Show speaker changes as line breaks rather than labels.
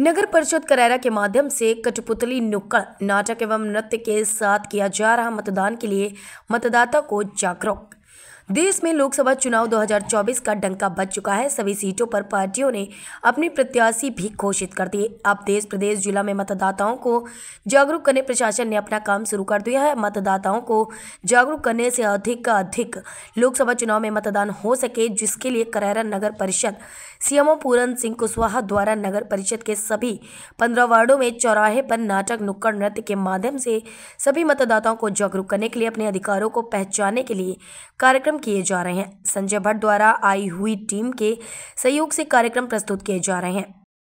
नगर परिषद करैरा के माध्यम से कठपुतली नुक्कड़ नाटक एवं नृत्य के साथ किया जा रहा मतदान के लिए मतदाता को जागरूक देश में लोकसभा चुनाव 2024 का डंका बज चुका है सभी सीटों पर पार्टियों ने अपने प्रत्याशी भी घोषित कर दिए अब देश प्रदेश जिला में मतदाताओं को जागरूक करने प्रशासन ने अपना काम शुरू कर दिया है मतदाताओं को जागरूक करने से अधिक का अधिक लोकसभा चुनाव में मतदान हो सके जिसके लिए करहरा नगर परिषद सीएमओ पूरन सिंह कुशवाहा द्वारा नगर परिषद के सभी पंद्रह वार्डो में चौराहे पर नाटक नुक्कड़ नृत्य के माध्यम से सभी मतदाताओं को जागरूक करने के लिए अपने अधिकारों को पहचाने के लिए कार्यक्रम कार्यक्रम किए जा रहे हैं संजय भट्ट द्वारा आई हुई टीम के सहयोग से कार्यक्रम प्रस्तुत किए जा रहे हैं